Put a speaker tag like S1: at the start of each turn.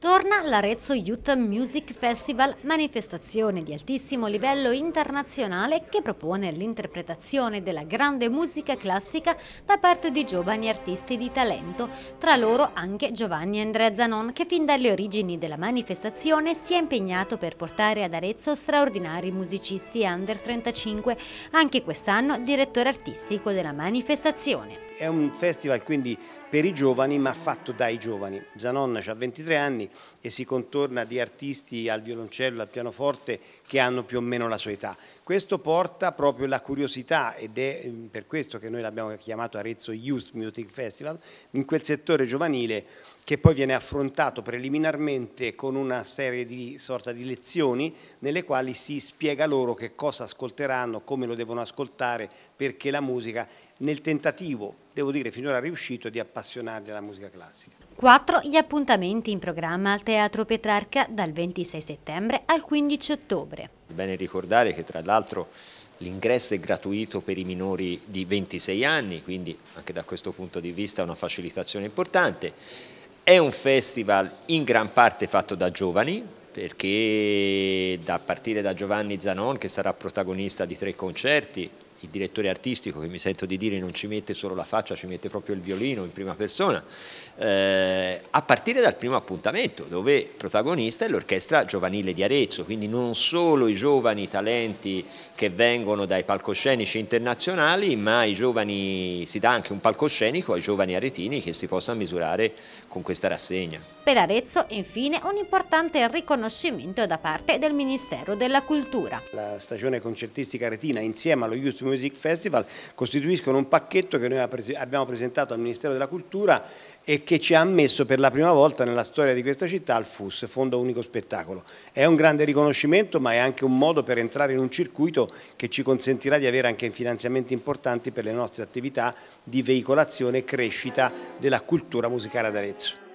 S1: Torna l'Arezzo Youth Music Festival, manifestazione di altissimo livello internazionale che propone l'interpretazione della grande musica classica da parte di giovani artisti di talento, tra loro anche Giovanni Andrea Zanon che fin dalle origini della manifestazione si è impegnato per portare ad Arezzo straordinari musicisti under 35, anche quest'anno direttore artistico della manifestazione.
S2: È un festival quindi per i giovani ma fatto dai giovani. Zanon ha 23 anni, e si contorna di artisti al violoncello, al pianoforte che hanno più o meno la sua età. Questo porta proprio la curiosità ed è mm, per questo che noi l'abbiamo chiamato Arezzo Youth Music Festival, in quel settore giovanile che poi viene affrontato preliminarmente con una serie di sorta di lezioni nelle quali si spiega loro che cosa ascolteranno, come lo devono ascoltare, perché la musica nel tentativo, devo dire, finora riuscito di appassionarli alla musica classica.
S1: Quattro gli appuntamenti in programma al Teatro Petrarca dal 26 settembre al 15 ottobre.
S2: Bene
S3: ricordare che tra l'altro l'ingresso è gratuito per i minori di 26 anni, quindi anche da questo punto di vista una facilitazione importante. È un festival in gran parte fatto da giovani, perché da partire da Giovanni Zanon che sarà protagonista di tre concerti, il direttore artistico che mi sento di dire non ci mette solo la faccia, ci mette proprio il violino in prima persona, eh, a partire dal primo appuntamento dove protagonista è l'orchestra giovanile di Arezzo, quindi non solo i giovani talenti che vengono dai palcoscenici internazionali, ma i giovani, si dà anche un palcoscenico ai giovani aretini che si possa misurare con questa rassegna
S1: per Arezzo e infine un importante riconoscimento da parte del Ministero della Cultura.
S2: La stagione concertistica retina insieme allo Youth Music Festival costituiscono un pacchetto che noi abbiamo presentato al Ministero della Cultura e che ci ha ammesso per la prima volta nella storia di questa città al FUS, Fondo Unico Spettacolo. È un grande riconoscimento ma è anche un modo per entrare in un circuito che ci consentirà di avere anche finanziamenti importanti per le nostre attività di veicolazione e crescita della cultura musicale ad Arezzo.